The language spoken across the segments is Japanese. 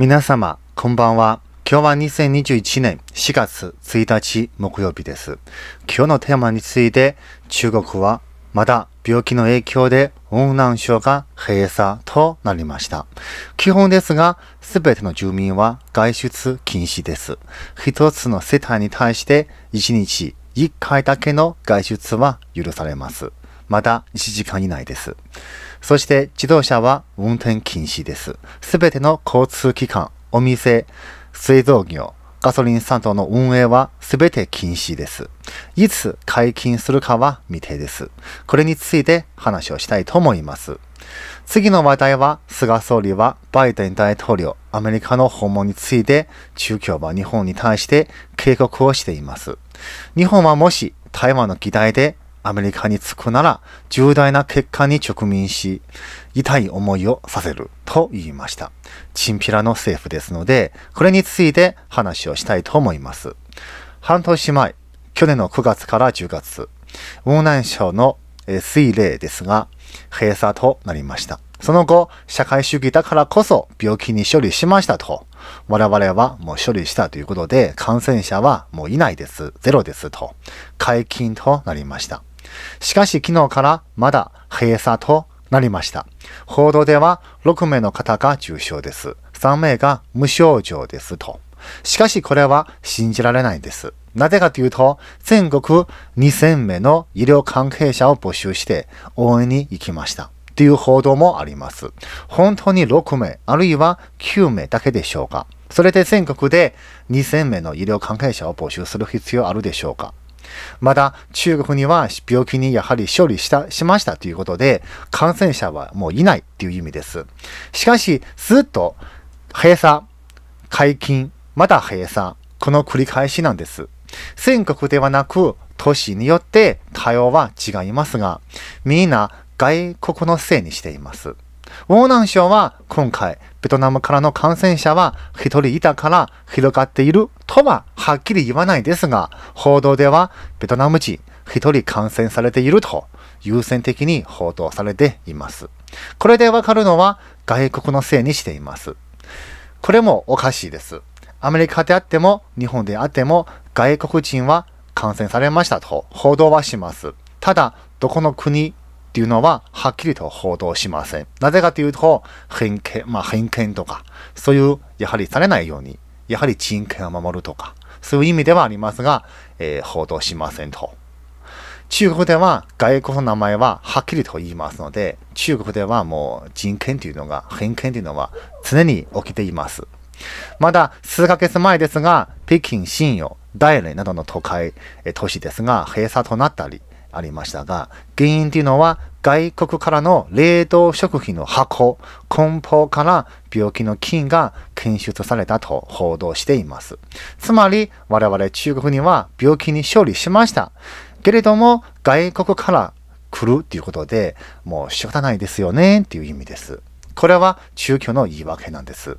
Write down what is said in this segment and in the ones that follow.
皆様、こんばんは。今日は2021年4月1日木曜日です。今日のテーマについて、中国はまだ病気の影響で雲南省が閉鎖となりました。基本ですが、すべての住民は外出禁止です。一つの世帯に対して1日1回だけの外出は許されます。また1時間以内です。そして自動車は運転禁止です。すべての交通機関、お店、水道業、ガソリンスタンドの運営はすべて禁止です。いつ解禁するかは未定です。これについて話をしたいと思います。次の話題は、菅総理はバイデン大統領、アメリカの訪問について、中共は日本に対して警告をしています。日本はもし台湾の議題でアメリカに着くなら重大な結果に直面し、痛い思いをさせると言いました。チンピラの政府ですので、これについて話をしたいと思います。半年前、去年の9月から10月、雲南省の水冷ですが、閉鎖となりました。その後、社会主義だからこそ病気に処理しましたと。我々はもう処理したということで、感染者はもういないです。ゼロですと。解禁となりました。しかし昨日からまだ閉鎖となりました。報道では6名の方が重症です。3名が無症状ですと。しかしこれは信じられないです。なぜかというと、全国2000名の医療関係者を募集して応援に行きました。という報道もあります。本当に6名、あるいは9名だけでしょうか。それで全国で2000名の医療関係者を募集する必要あるでしょうかまた、中国には病気にやはり処理した、しましたということで、感染者はもういないという意味です。しかし、ずっと閉鎖、解禁、また閉鎖、この繰り返しなんです。全国ではなく、都市によって対応は違いますが、みんな外国のせいにしています。王南省は今回ベトナムからの感染者は一人いたから広がっているとははっきり言わないですが、報道ではベトナム人一人感染されていると優先的に報道されています。これでわかるのは外国のせいにしています。これもおかしいです。アメリカであっても日本であっても外国人は感染されましたと報道はします。ただ、どこの国っていうのは、はっきりと報道しません。なぜかというと、偏見、まあ偏見とか、そういう、やはりされないように、やはり人権を守るとか、そういう意味ではありますが、えー、報道しませんと。中国では外国の名前ははっきりと言いますので、中国ではもう人権というのが、偏見というのは常に起きています。まだ数ヶ月前ですが、北京、信用、大連などの都会、都市ですが、閉鎖となったり、ありましたが、原因っていうのは外国からの冷凍食品の箱、梱包から病気の菌が検出されたと報道しています。つまり我々中国には病気に勝利しました。けれども外国から来るっていうことでもう仕方ないですよねっていう意味です。これは中共の言い訳なんです。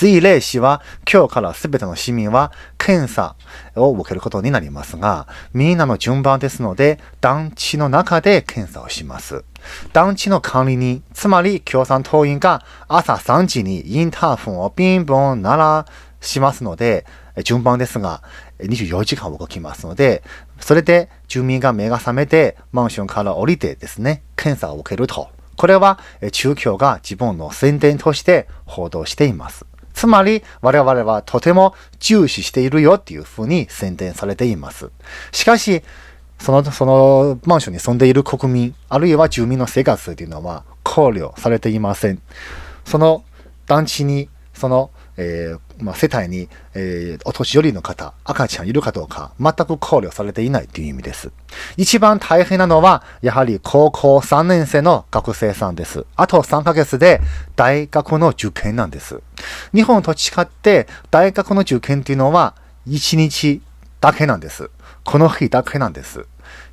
瑞麗市は今日から全ての市民は検査を受けることになりますが、みんなの順番ですので、団地の中で検査をします。団地の管理人、つまり共産党員が朝3時にインターフォンをピンポン鳴らしますので、順番ですが、24時間動きますので、それで住民が目が覚めてマンションから降りてですね、検査を受けると。これは中共が自分の宣伝として報道しています。つまり、我々はとても注視しているよっていうふうに宣伝されています。しかし、その、そのマンションに住んでいる国民、あるいは住民の生活というのは考慮されていません。その団地に、その、えー、まあ、世帯に、えー、お年寄りの方、赤ちゃんいるかどうか、全く考慮されていないという意味です。一番大変なのは、やはり高校3年生の学生さんです。あと3ヶ月で大学の受験なんです。日本と違って、大学の受験というのは、1日だけなんです。この日だけなんです。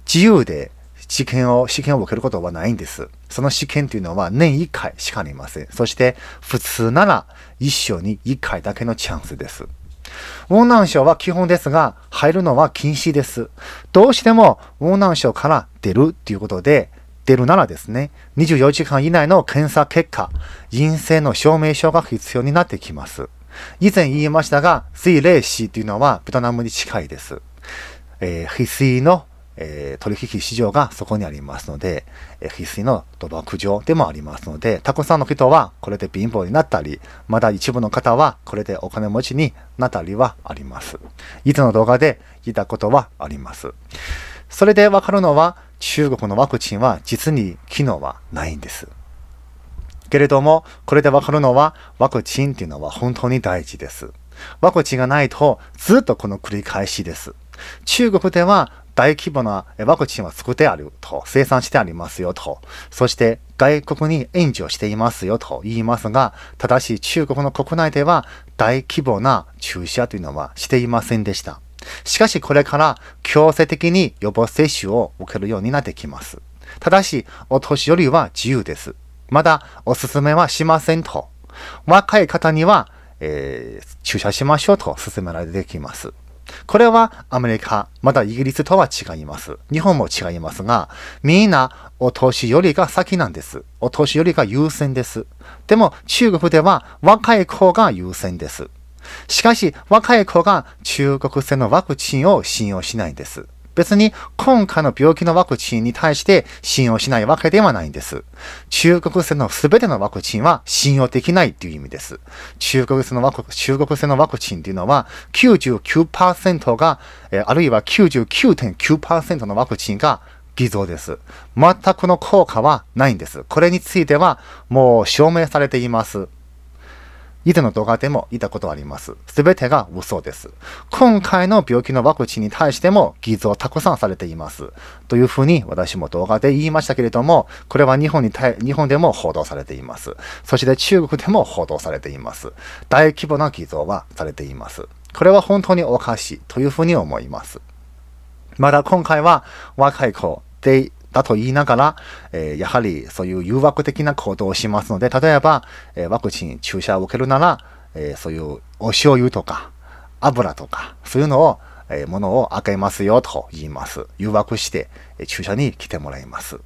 自由で、試験を、試験を受けることはないんです。その試験というのは年1回しかありません。そして普通なら一生に1回だけのチャンスです。雲南省は基本ですが、入るのは禁止です。どうしても雲南省から出るということで、出るならですね、24時間以内の検査結果、陰性の証明書が必要になってきます。以前言いましたが、水冷市というのはベトナムに近いです。えー、翡翠のえー、取引市場がそこにありますので、えー、必須の賭博場でもありますので、たくさんの人はこれで貧乏になったり、まだ一部の方はこれでお金持ちになったりはあります。以前の動画で聞いたことはあります。それでわかるのは、中国のワクチンは実に機能はないんです。けれども、これでわかるのは、ワクチンっていうのは本当に大事です。ワクチンがないとずっとこの繰り返しです。中国では大規模なワクチンは作ってあると、生産してありますよと、そして外国に援助をしていますよと言いますが、ただし中国の国内では大規模な注射というのはしていませんでした。しかしこれから強制的に予防接種を受けるようになってきます。ただし、お年寄りは自由です。まだおすすめはしませんと。若い方には、えー、注射しましょうと勧められてきます。これはアメリカ、またイギリスとは違います。日本も違いますが、みんなお年寄りが先なんです。お年寄りが優先です。でも中国では若い子が優先です。しかし若い子が中国製のワクチンを信用しないんです。別に今回の病気のワクチンに対して信用しないわけではないんです。中国製の全てのワクチンは信用できないという意味です。中国製のワク中国製のワクチンというのは99%が、えあるいは99.9%のワクチンが偽造です。全くの効果はないんです。これについてはもう証明されています。以前の動画でも言ったことあります。すべてが嘘です。今回の病気のワクチンに対しても偽造たくさんされています。というふうに私も動画で言いましたけれども、これは日本に日本でも報道されています。そして中国でも報道されています。大規模な偽造はされています。これは本当におかしいというふうに思います。まだ今回は若い子でだと言いながら、えー、やはりそういう誘惑的な行動をしますので、例えば、えー、ワクチン注射を受けるなら、えー、そういうお醤油とか油とか、そういうのを、えー、ものを開けますよと言います。誘惑して、え注射に来てもらいます。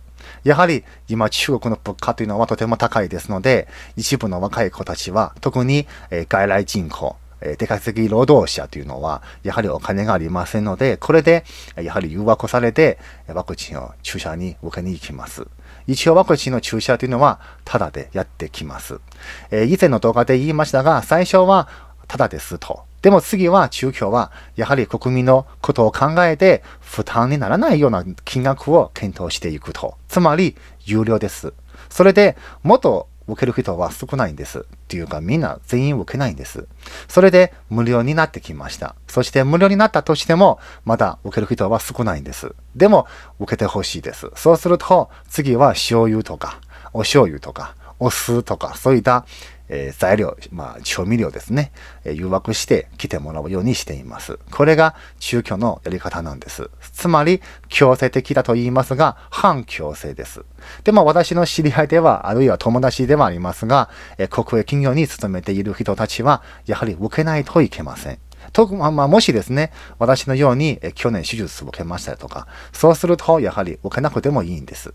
やはり今中国の物価というのはとても高いですので、一部の若い子たちは特に、え外来人口、え出稼ぎ労働者というのは、やはりお金がありませんので、これで、やはり誘惑されて、ワクチンを注射に受けに行きます。一応ワクチンの注射というのは、ただでやってきます。えー、以前の動画で言いましたが、最初は、ただですと。でも次は中共は、やはり国民のことを考えて、負担にならないような金額を検討していくと。つまり、有料です。それで、もっと受ける人は少ないんです。っていうかみんな全員受けないんです。それで無料になってきました。そして無料になったとしてもまだ受ける人は少ないんです。でも受けてほしいです。そうすると次は醤油とかお醤油とかお酢とかそういったえー、材料、まあ、調味料ですね、えー、誘惑して来てもらうようにしています。これが中居のやり方なんです。つまり、強制的だと言いますが、反強制です。で、まあ、私の知り合いでは、あるいは友達ではありますが、えー、国営企業に勤めている人たちは、やはり受けないといけません。特、まあ、もしですね、私のように、え去年手術を受けましたとか、そうすると、やはり受けなくてもいいんです。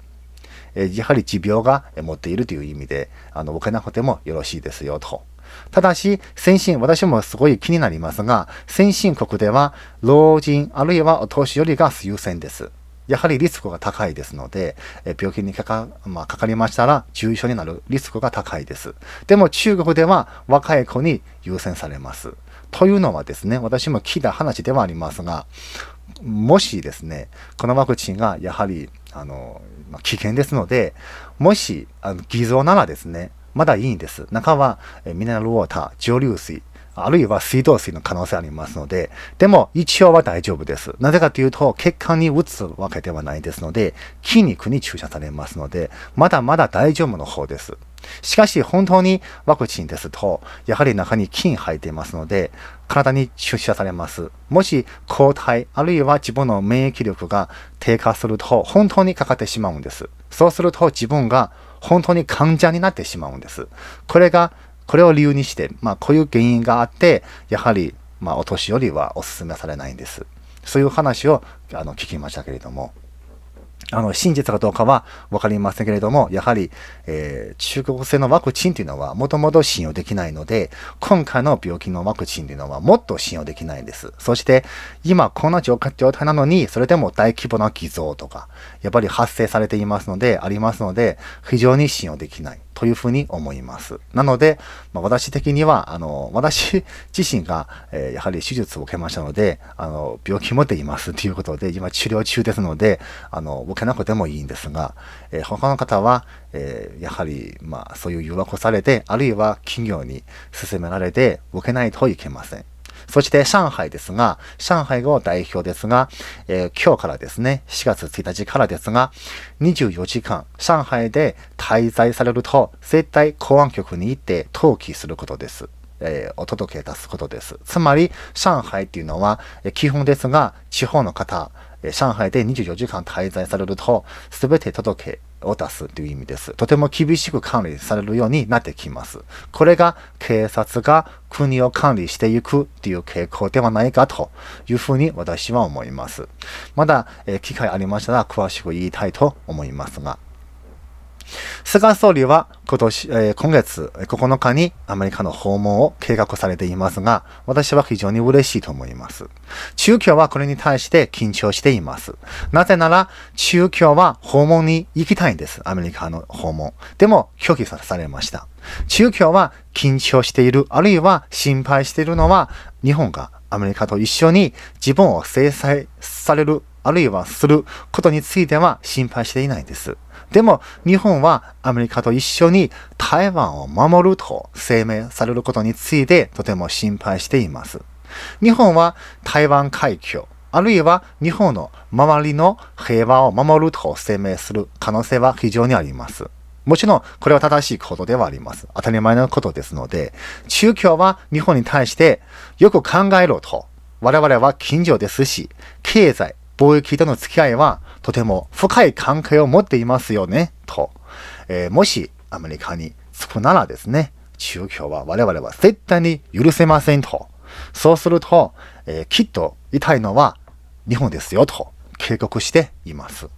えやはり持病が持っているという意味で、あの、置けなくてもよろしいですよ、と。ただし、先進、私もすごい気になりますが、先進国では老人あるいはお年寄りが優先です。やはりリスクが高いですので、え病気にかか,、まあ、かかりましたら重症になるリスクが高いです。でも中国では若い子に優先されます。というのはですね、私も聞いた話ではありますが、もしですね、このワクチンがやはりあの、まあ、危険ですので、もし、あの、偽造ならですね、まだいいんです。中は、えミネラルウォーター、蒸留水、あるいは水道水の可能性ありますので、でも一応は大丈夫です。なぜかというと、血管に打つわけではないですので、筋肉に注射されますので、まだまだ大丈夫の方です。しかし本当にワクチンですと、やはり中に菌入っていますので、体に注射されます。もし抗体、あるいは自分の免疫力が低下すると、本当にかかってしまうんです。そうすると自分が本当に患者になってしまうんです。これが、これを理由にして、まあこういう原因があって、やはり、まあお年寄りはお勧めされないんです。そういう話をあの聞きましたけれども。あの、真実かどうかは分かりませんけれども、やはり、えー、中国製のワクチンというのはもともと信用できないので、今回の病気のワクチンというのはもっと信用できないんです。そして、今このな状態なのに、それでも大規模な偽造とか、やっぱり発生されていますので、ありますので、非常に信用できない。というふうに思います。なので、まあ、私的には、あの、私 自身が、えー、やはり手術を受けましたので、あの、病気も出ていますということで、今治療中ですので、あの、受けなくてもいいんですが、えー、他の方は、えー、やはり、まあ、そういう誘惑をされて、あるいは企業に勧められて、受けないといけません。そして上海ですが、上海を代表ですが、えー、今日からですね、4月1日からですが、24時間、上海で滞在されると、絶対公安局に行って登記することです。えー、お届け出すことです。つまり、上海っていうのは、基本ですが、地方の方、え上海で24時間滞在されると、すべて届けを出すという意味です。とても厳しく管理されるようになってきます。これが警察が国を管理していくという傾向ではないかというふうに私は思います。まだ、え機会ありましたら詳しく言いたいと思いますが。菅総理は今年、えー、今月9日にアメリカの訪問を計画されていますが、私は非常に嬉しいと思います。中共はこれに対して緊張しています。なぜなら、中共は訪問に行きたいんです。アメリカの訪問。でも拒否されました。中共は緊張している、あるいは心配しているのは、日本がアメリカと一緒に自分を制裁される、あるいはすることについては心配していないんです。でも、日本はアメリカと一緒に台湾を守ると声明されることについてとても心配しています。日本は台湾海峡、あるいは日本の周りの平和を守ると声明する可能性は非常にあります。もちろん、これは正しいことではあります。当たり前のことですので、中共は日本に対してよく考えろと。我々は近所ですし、経済、貿易との付き合いはとても深い関係を持っていますよね、と。えー、もしアメリカに着くならですね、中共は我々は絶対に許せませんと。そうすると、えー、きっと痛いのは日本ですよと警告しています。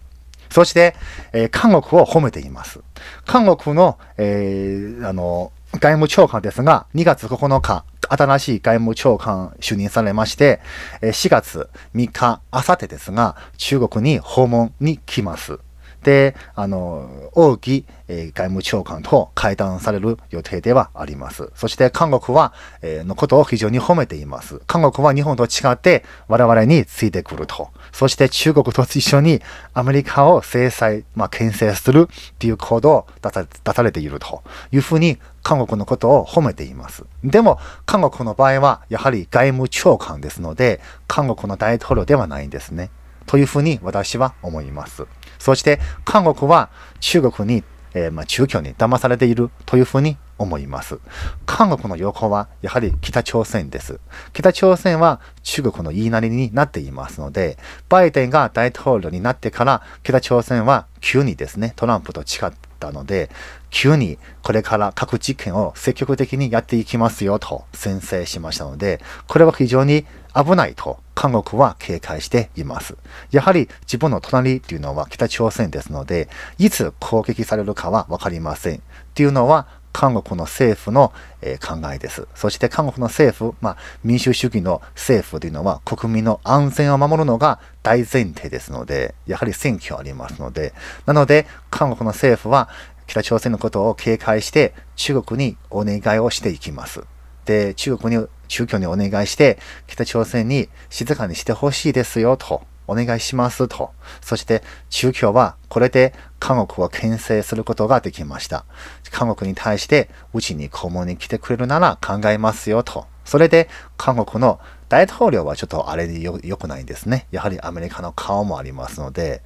そして、えー、韓国を褒めています。韓国の、えー、あの、外務長官ですが、2月9日、新しい外務長官就任されまして、4月3日、あさってですが、中国に訪問に来ます。で、あの、王毅、えー、外務長官と会談される予定ではあります。そして韓国は、えー、のことを非常に褒めています。韓国は日本と違って我々についてくると。そして中国と一緒にアメリカを制裁、まあ、牽制するっていう行動を出さ出されているというふうに韓国のことを褒めています。でも、韓国の場合はやはり外務長官ですので、韓国の大統領ではないんですね。というふうに私は思います。そして韓国は中国に、えー、まあ、中共に騙されているというふうに思います。韓国の横はやはり北朝鮮です。北朝鮮は中国の言いなりになっていますので、バイデンが大統領になってから北朝鮮は急にですね、トランプと違って、ったので、急にこれから核実験を積極的にやっていきますよと宣誓しましたので、これは非常に危ないと韓国は警戒しています。やはり自分の隣というのは北朝鮮ですので、いつ攻撃されるかはわかりません。というのは韓国の政府の、え考えです。そして韓国の政府、まあ、民主主義の政府というのは国民の安全を守るのが大前提ですので、やはり選挙ありますので、なので韓国の政府は北朝鮮のことを警戒して中国にお願いをしていきます。で、中国に、中共にお願いして北朝鮮に静かにしてほしいですよと。お願いしますと。そして中共はこれで韓国を牽制することができました。韓国に対してうちに顧問に来てくれるなら考えますよと。それで韓国の大統領はちょっとあれでよくないんですね。やはりアメリカの顔もありますので、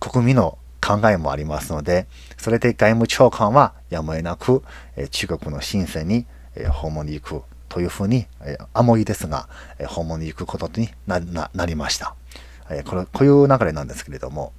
国民の考えもありますので、それで外務長官はやむを得なく、中国の深セに、訪問に行くというふうに、あー、アですが、訪問に行くことになりました。えこれ、こういう流れなんですけれども、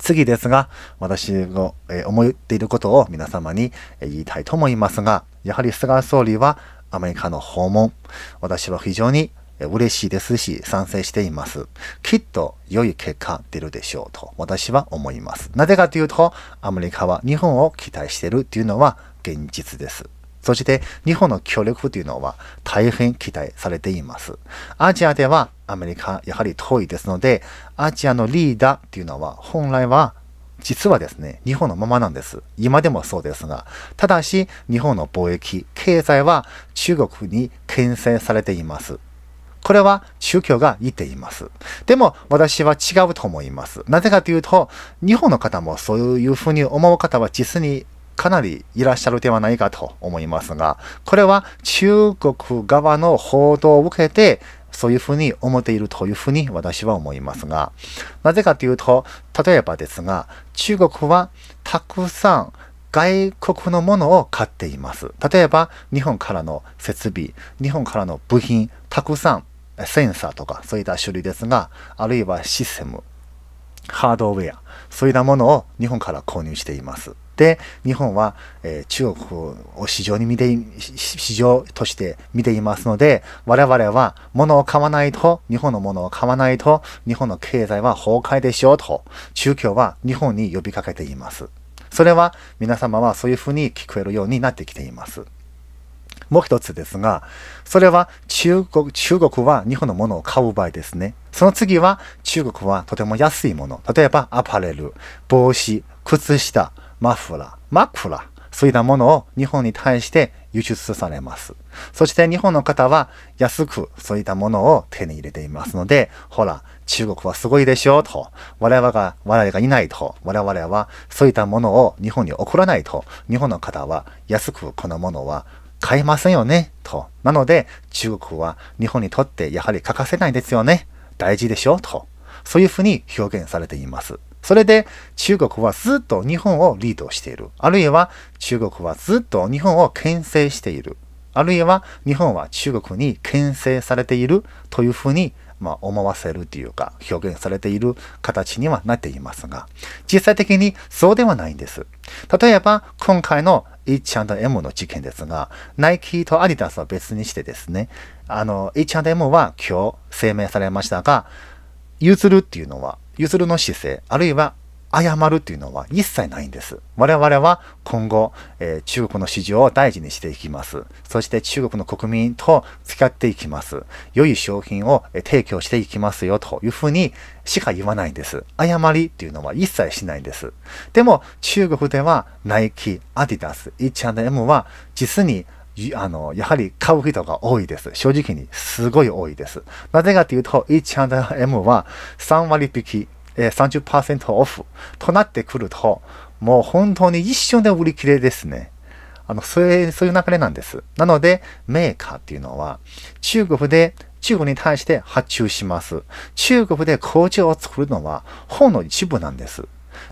次ですが、私の、え思っていることを皆様に、え言いたいと思いますが、やはり菅総理はアメリカの訪問、私は非常に嬉しいですし、賛成しています。きっと良い結果出るでしょうと私は思います。なぜかというと、アメリカは日本を期待しているというのは現実です。そして日本の協力というのは大変期待されています。アジアではアメリカやはり遠いですので、アジアのリーダーっていうのは本来は実はですね、日本のままなんです。今でもそうですが、ただし日本の貿易、経済は中国に牽制されています。これは宗教が言っています。でも私は違うと思います。なぜかというと、日本の方もそういうふうに思う方は実にかなりいらっしゃるではないかと思いますが、これは中国側の報道を受けて、そういうふうに思っているというふうに私は思いますが、なぜかというと、例えばですが、中国はたくさん外国のものを買っています。例えば、日本からの設備、日本からの部品、たくさん、センサーとか、そういった種類ですが、あるいはシステム、ハードウェア、そういったものを日本から購入しています。って日本は、え中国を市場に見て市場として見ていますので我々は物を買わないと日本の物を買わないと日本の経済は崩壊でしょうと中共は日本に呼びかけていますそれは皆様はそういうふうに聞こえるようになってきていますもう一つですが、それは中国、中国は日本のものを買う場合ですね。その次は中国はとても安いもの。例えばアパレル、帽子、靴下、マフラー、マクフラー、そういったものを日本に対して輸出されます。そして日本の方は安くそういったものを手に入れていますので、ほら、中国はすごいでしょうと。我々が、我々がいないと。我々はそういったものを日本に送らないと。日本の方は安くこのものは買えませんよねと。なので、中国は日本にとってやはり欠かせないですよね。大事でしょうと。そういうふうに表現されています。それで中国はずっと日本をリードしている。あるいは中国はずっと日本を牽制している。あるいは日本は中国に牽制されているというふうにま思わせるというか表現されている形にはなっていますが実際的にそうではないんです。例えば今回の H&M の事件ですが、ナイキとアディダスは別にしてですね、あの、H&M は今日声明されましたが、譲るっていうのは譲るの姿勢、あるいは謝るというのは一切ないんです。我々は今後、えー、中国の市場を大事にしていきます。そして中国の国民と付き合っていきます。良い商品を提供していきますよというふうにしか言わないんです。謝りっていうのは一切しないんです。でも中国ではナイキ、アディダス、H&M は実にあの、やはり買う人が多いです。正直に、すごい多いです。なぜかというと、h m は3割引き、えー、30%オフとなってくると、もう本当に一瞬で売り切れですね。あの、そういう、そういう流れなんです。なので、メーカーっていうのは、中国で、中国に対して発注します。中国で工場を作るのは、ほんの一部なんです。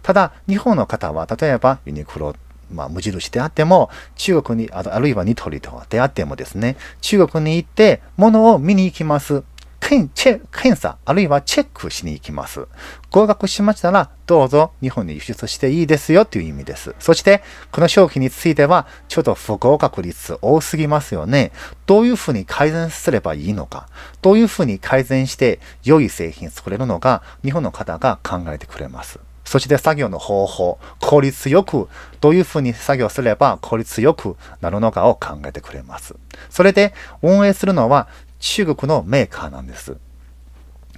ただ、日本の方は、例えばユニクロまあ、無印であっても中国にあるいはニトリとであってもですね中国に行って物を見に行きます検査あるいはチェックしに行きます合格しましたらどうぞ日本に輸出していいですよという意味ですそしてこの商品についてはちょっと不合格率多すぎますよねどういうふうに改善すればいいのかどういうふうに改善して良い製品作れるのか日本の方が考えてくれますそして作業の方法、効率よく、どういうふうに作業すれば効率よくなるのかを考えてくれます。それで、運営するのは中国のメーカーなんです。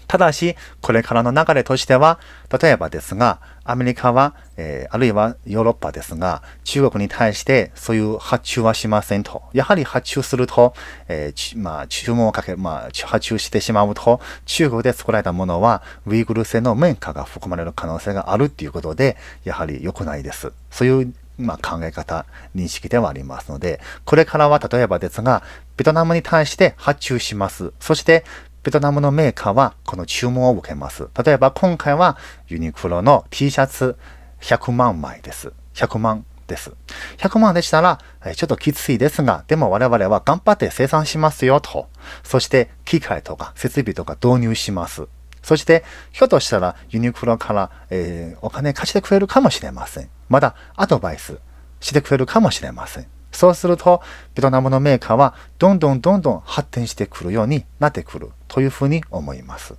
ただし、これからの流れとしては、例えばですが、アメリカは、えー、あるいはヨーロッパですが、中国に対してそういう発注はしませんと。やはり発注すると、えー、まあ、注文をかけ、まあ、発注してしまうと、中国で作られたものは、ウイグル製の綿花が含まれる可能性があるっていうことで、やはり良くないです。そういうまあ、考え方、認識ではありますので、これからは例えばですが、ベトナムに対して発注します。そして、ベトナムのメーカーはこの注文を受けます。例えば今回はユニクロの T シャツ100万枚です。100万です。100万でしたら、ちょっときついですが、でも我々は頑張って生産しますよと。そして機械とか設備とか導入します。そして、ひょっとしたらユニクロから、えー、お金貸してくれるかもしれません。まだアドバイスしてくれるかもしれません。そうすると、ベトナムのメーカーはどんどんどんどん発展してくるようになってくるというふうに思います。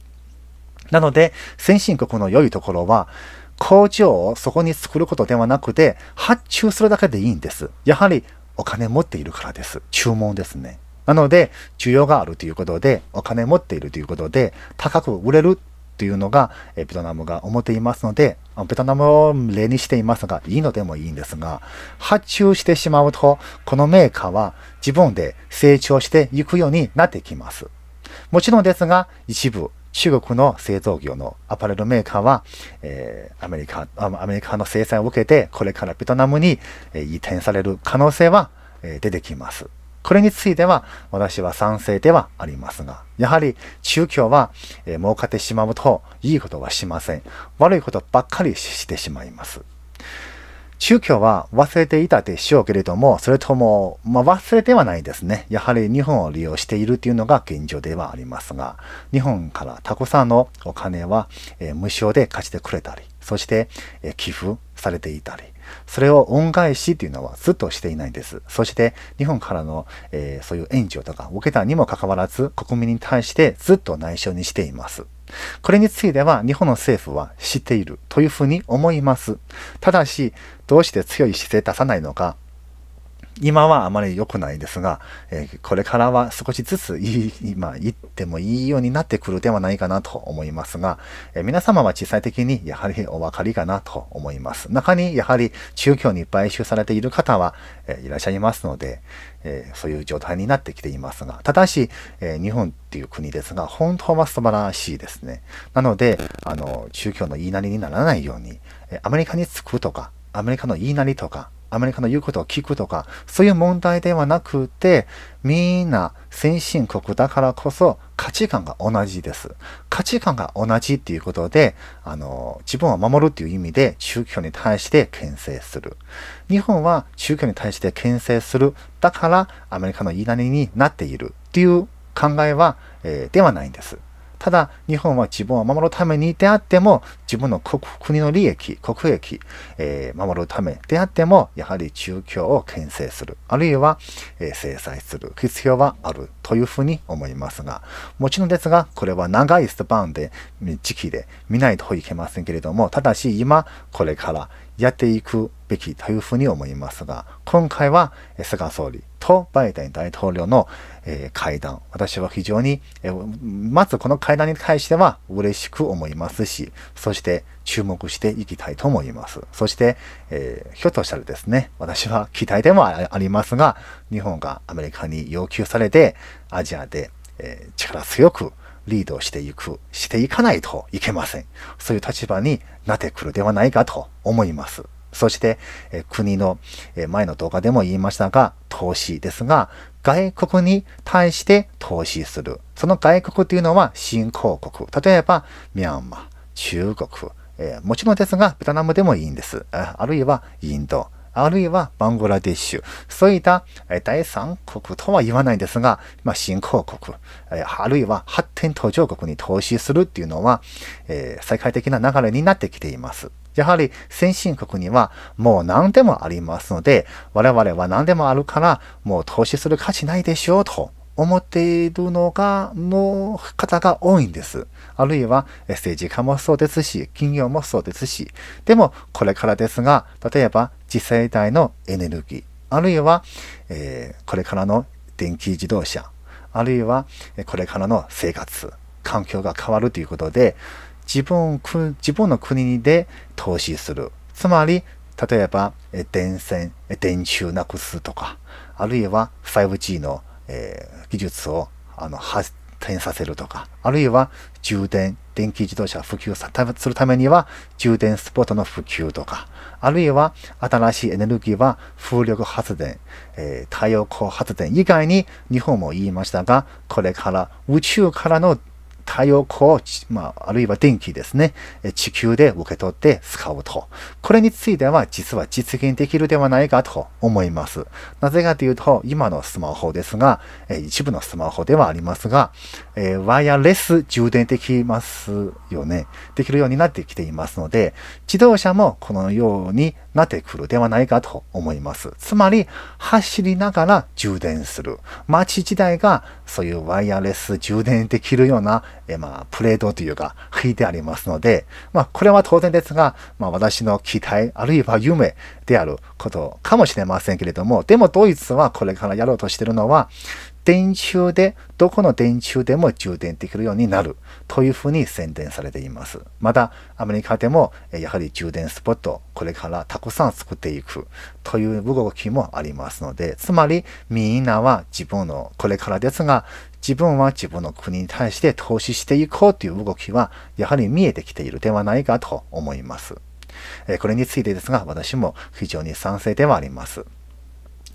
なので、先進国の良いところは、工場をそこに作ることではなくて、発注するだけでいいんです。やはりお金持っているからです。注文ですね。なので、需要があるということで、お金持っているということで、高く売れるというのが、えベトナムが思っていますので、ベトナムを例にしていますが、いいのでもいいんですが、発注してしまうと、このメーカーは自分で成長していくようになってきます。もちろんですが、一部、中国の製造業のアパレルメーカーは、えー、アメリカ、アメリカの制裁を受けて、これからベトナムに移転される可能性は出てきます。これについては私は賛成ではありますが、やはり宗教は、えー、儲かってしまうといいことはしません。悪いことばっかりしてしまいます。宗教は忘れていたでしょうけれども、それとも、まあ、忘れてはないですね。やはり日本を利用しているというのが現状ではありますが、日本からたくさんのお金は、えー、無償で貸してくれたり、そして、えー、寄付されていたり、それを恩返しというのはずっとしていないんです。そして日本からの、えー、そういう援助とか受けたにもかかわらず国民に対してずっと内緒にしています。これについては日本の政府は知っているというふうに思います。ただし、どうして強い姿勢出さないのか今はあまり良くないですが、えー、これからは少しずついい、今言ってもいいようになってくるではないかなと思いますが、えー、皆様は実際的にやはりお分かりかなと思います。中にやはり宗教に買収されている方は、えー、いらっしゃいますので、えそういう状態になってきていますが、ただし、え日本っていう国ですが、本当は素晴らしいですね。なので、あの、宗教の言いなりにならないように、えアメリカに着くとか、アメリカの言いなりとか、アメリカの言うことを聞くとか、そういう問題ではなくて、みんな先進国だからこそ価値観が同じです。価値観が同じっていうことで、あの、自分を守るっていう意味で宗教に対して牽制する。日本は宗教に対して牽制する。だからアメリカの言いなりになっているっていう考えは、えー、ではないんです。ただ、日本は自分を守るためにであっても、自分の国の利益、国益、えー、守るためであっても、やはり中共を牽制する、あるいは、えー、制裁する必要はあるというふうに思いますが、もちろんですが、これは長いスパンで、時期で見ないといけませんけれども、ただし今、これからやっていくべきというふうに思いますが、今回は菅総理とバイデン大統領の、え会談、私は非常に、えまずこの会談に対しては嬉しく思いますし、そして注目していきたいと思います。そして、えー、ひょっとしたらですね、私は期待でもありますが、日本がアメリカに要求されて、アジアで、えー、力強くリードしていく、していかないといけません。そういう立場になってくるではないかと思います。そして、え国の、え前の動画でも言いましたが、投資ですが、外国に対して投資する。その外国というのは新興国。例えば、ミャンマー。中国、えー、もちろんですが、ベトナムでもいいんです。あるいはインド、あるいはバングラディッシュ、そういった第三国とは言わないんですが、まあ、新興国、あるいは発展途上国に投資するっていうのは、えー、世界的な流れになってきています。やはり先進国にはもう何でもありますので、我々は何でもあるから、もう投資する価値ないでしょうと思っているのが、の方が多いんです。あるいは政治家もそうですし、企業もそうですし、でもこれからですが、例えば次世代のエネルギー、あるいは、えー、これからの電気自動車、あるいはこれからの生活、環境が変わるということで、自分自分の国で投資する。つまり、例えば電線、電柱なくすとか、あるいは 5G のえー、技術をあの発展させるとか、あるいは充電、電気自動車を普及するためには充電スポットの普及とか、あるいは新しいエネルギーは風力発電、えー、太陽光発電以外に日本も言いましたが、これから宇宙からの太陽光まあ、あるいは電気ですね、地球で受け取って使うと。これについては実は実現できるではないかと思います。なぜかというと、今のスマホですが、一部のスマホではありますが、ワイヤレス充電できますよね。できるようになってきていますので、自動車もこのようになってくるではないかと思います。つまり、走りながら充電する。街自体がそういうワイヤレス充電できるようなえまあ、プレートというか、引いてありますので、まあ、これは当然ですが、まあ、私の期待、あるいは夢であることかもしれませんけれども、でもドイツはこれからやろうとしているのは、電柱で、どこの電柱でも充電できるようになるというふうに宣伝されています。また、アメリカでもやはり充電スポット、これからたくさん作っていくという動きもありますので、つまりみんなは自分の、これからですが、自分は自分の国に対して投資していこうという動きは、やはり見えてきているではないかと思います。これについてですが、私も非常に賛成ではあります。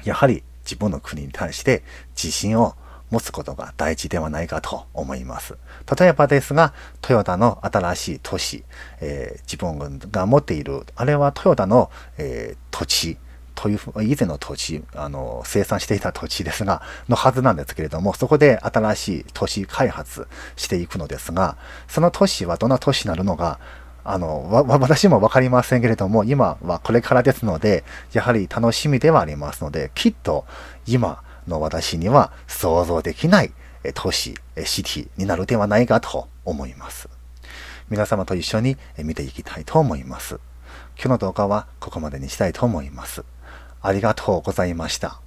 やはり自分の国に対して自信を持つことが大事ではないかと思います。例えばですが、トヨタの新しい都市、えー、自分が持っている、あれはトヨタの、えー、土地、という以前の土地あの生産していた土地ですがのはずなんですけれどもそこで新しい都市開発していくのですがその都市はどんな都市になるのがあの、わ、私も分かりませんけれども、今はこれからですので、やはり楽しみではありますので、きっと今の私には想像できない都市、シティになるではないかと思います。皆様と一緒に見ていきたいと思います。今日の動画はここまでにしたいと思います。ありがとうございました。